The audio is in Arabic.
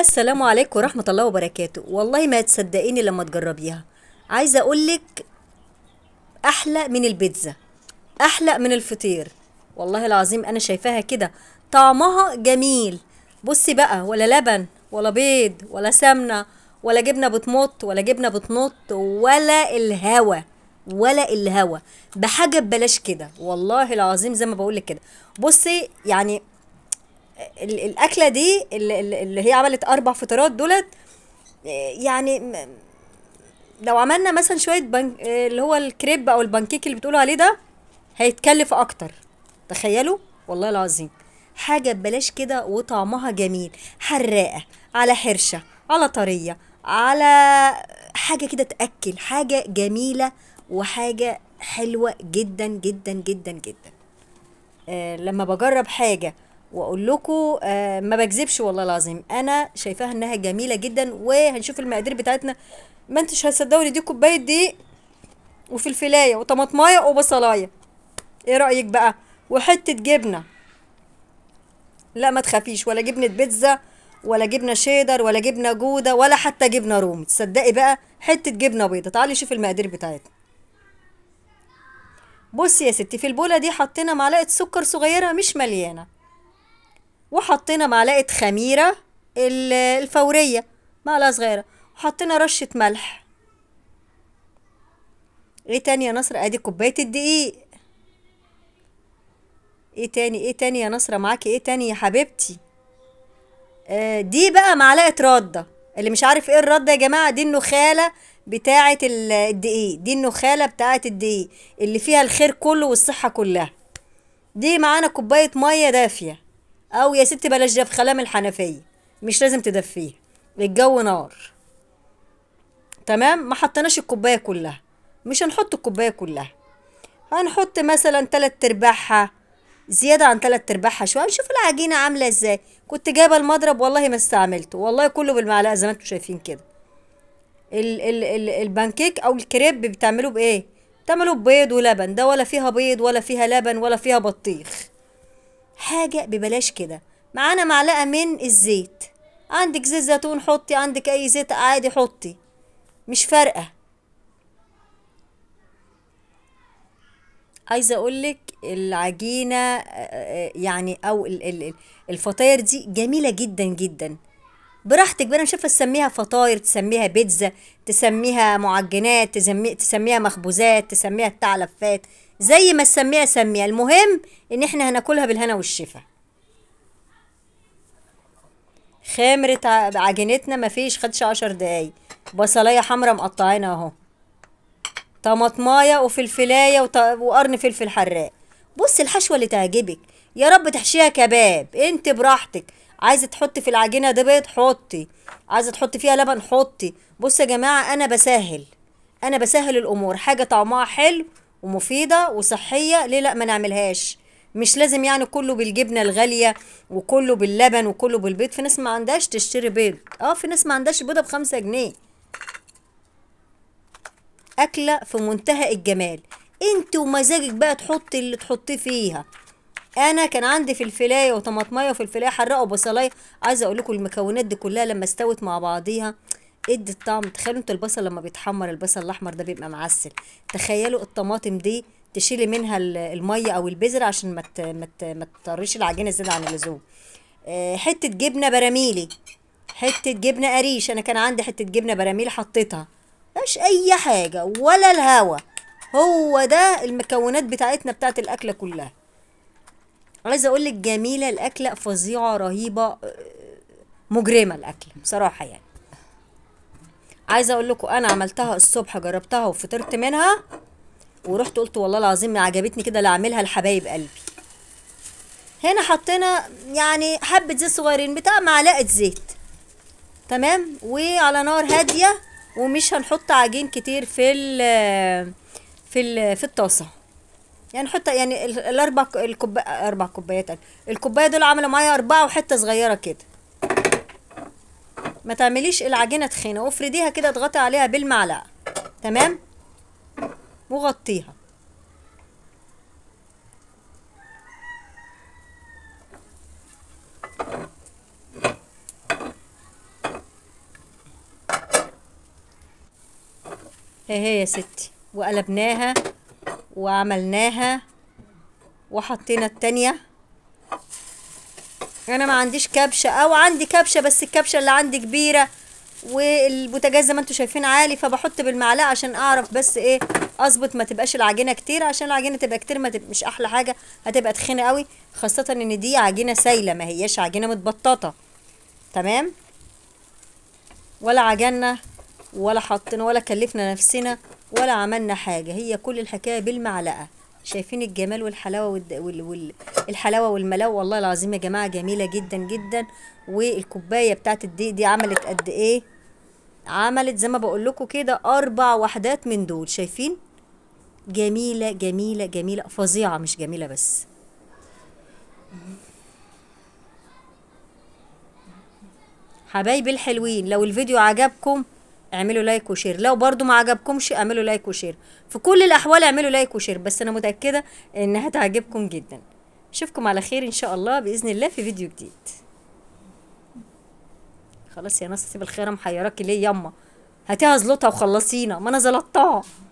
السلام عليكم ورحمة الله وبركاته والله ما تصدقيني لما تجربيها عايزة أقولك أحلى من البيتزا أحلى من الفطير والله العظيم أنا شايفاها كده طعمها جميل بصي بقى ولا لبن ولا بيض ولا سمنة ولا جبنة بتمط ولا جبنة بتنط ولا الهوا ولا الهوا بحاجة ببلاش كده والله العظيم زي ما بقولك كده بصي يعني الاكله دي اللي هي عملت اربع فطارات دولت يعني لو عملنا مثلا شويه بنك اللي هو الكريب او البانكيك اللي بتقولوا عليه ده هيتكلف اكتر تخيلوا والله العظيم حاجه ببلاش كده وطعمها جميل حراقه على حرشه على طريه على حاجه كده تاكل حاجه جميله وحاجه حلوه جدا جدا جدا جدا آه لما بجرب حاجه واقول لكم آه ما بكذبش والله العظيم انا شايفاها انها جميله جدا وهنشوف المقادير بتاعتنا ما انتش هتصدقوني دي كوبايه دقيق وفلفلايه وطماطمايه وبصلايه ايه رايك بقى وحته جبنه لا ما تخافيش ولا جبنه بيتزا ولا جبنه شيدر ولا جبنه جوده ولا حتى جبنه رومي تصدقي بقى حته جبنه بيضه تعالي شوفي المقادير بتاعتنا بصي يا ستي في البوله دي حطينا معلقه سكر صغيره مش مليانه وحطينا معلقة خميرة الفورية معلقة صغيرة وحطينا رشة ملح ايه تاني يا نصر ادي كوباية الدقيق ايه تاني ايه تاني يا نصرة معاكي ايه تاني يا حبيبتي آه دي بقى معلقة ردة اللي مش عارف ايه الردة يا جماعة دي النخالة بتاعة الدقيق دي النخالة بتاعة الدقيق اللي فيها الخير كله والصحة كلها دي معانا كوباية مية دافية او يا ستي بلاش ده خلام الحنفيه مش لازم تدفيه الجو نار تمام ما حطيناش الكوبايه كلها مش هنحط الكوبايه كلها هنحط مثلا تلات ارباعها زيادة عن تلات ارباعها شوية نشوف العجينة عاملة ازاي كنت جايبة المضرب والله ما استعملته والله كله بالمعلقة زي ما انتم شايفين كده ال ال ال البانكيك او الكريب بتعمله بايه بتعمله ببيض ولبن ده ولا فيها بيض ولا فيها لبن ولا فيها بطيخ حاجة ببلاش كده معانا معلقة من الزيت عندك زيت زيتون حطي عندك أي زيت عادي حطي مش فارقة عايزة أقولك العجينة آه، آه، يعني أو الفطاير دي جميلة جدا جدا براحتك بقى انا مش عارفه تسميها فطاير تسميها بيتزا تسميها معجنات تسميها مخبوزات تسميها بتاع لفات زي ما تسميها سميها المهم ان احنا هناكلها بالهنا والشفا خامرة عجينتنا مفيش خدش عشر دقايق بصلايه حمرا مقطعينها اهو طماطمايه وفلفلايه وط... وقرن فلفل حراق بص الحشوه اللي تعجبك يا رب تحشيها كباب انت براحتك عايزه تحطي في العجينه ده بيض حطي عايزه تحطي فيها لبن حطي بص يا جماعه انا بسهل انا بسهل الامور حاجه طعمها حلو ومفيده وصحيه ليه لا ما نعملهاش مش لازم يعني كله بالجبنه الغاليه وكله باللبن وكله بالبيض في ناس ما عندهاش تشتري بيض اه في ناس ما عندهاش بيضه بخمسة جنيه اكله في منتهى الجمال انت ومزاجك بقى تحط اللي تحطيه فيها انا كان عندي في الفلايه وطماطميه وفي الفلايه حرقه وبصلايه عايزه اقول لكم المكونات دي كلها لما استوت مع بعضيها ادي الطعم تخيلوا انتوا البصل لما بيتحمر البصل الاحمر ده بيبقى معسل تخيلوا الطماطم دي تشيلي منها الميه او البذر عشان ما مت ما تطريش العجينه زياده عن اللزوم آه، حته جبنه براميلي حته جبنه قريش انا كان عندي حته جبنه براميلي حطيتها مش اي حاجه ولا الهوا هو ده المكونات بتاعتنا بتاعت الاكله كلها عايزه اقول لك جميله الاكله فظيعه رهيبه آه، مجرمه الاكله بصراحه يعني عايزه اقول لكم انا عملتها الصبح جربتها وفطرت منها ورحت قلت والله العظيم عجبتني كده لا اعملها لحبايب قلبي هنا حطينا يعني حبه زيت صغيرين بتاع معلقه زيت تمام وعلى نار هاديه ومش هنحط عجين كتير في الـ في الـ في الطاسه يعني نحط يعني الاربع الكوبايه اربع كوبايات الكوبايه دول عملوا معايا اربعه وحته صغيره كده ما تعمليش العجينه تخينه وافرديها كده اضغطي عليها بالمعلقه تمام وغطيها اهي يا ستي وقلبناها وعملناها وحطينا التانية انا ما عنديش كبشه او عندي كبشه بس الكبشه اللي عندي كبيره والبوتاجاز زي ما انتم شايفين عالي فبحط بالمعلقه عشان اعرف بس ايه اظبط ما تبقاش العجينه كتير عشان العجينه تبقى كتير ما تبقى مش احلى حاجه هتبقى تخينه قوي خاصه ان دي عجينه سايله ما هياش عجينه متبططه تمام ولا عجنا ولا حطينا ولا كلفنا نفسنا ولا عملنا حاجه هي كل الحكايه بالمعلقه شايفين الجمال والحلاوه وال... وال... الحلاوه والملاء والله العظيم يا جماعه جميله جدا جدا والكوبايه بتاعت الدقيق دي عملت قد ايه عملت زي ما بقول لكم كده اربع وحدات من دول شايفين جميله جميله جميله فظيعه مش جميله بس حبايبي الحلوين لو الفيديو عجبكم اعملوا لايك وشير لو برضو ما عجبكمش اعملوا لايك وشير في كل الاحوال اعملوا لايك وشير بس انا متاكده انها هتعجبكم جدا اشوفكم على خير ان شاء الله باذن الله في فيديو جديد خلاص يا ناس سيب الخيره محيراكي ليه يما هاتيها زلطها وخلصينا ما انا زلطتها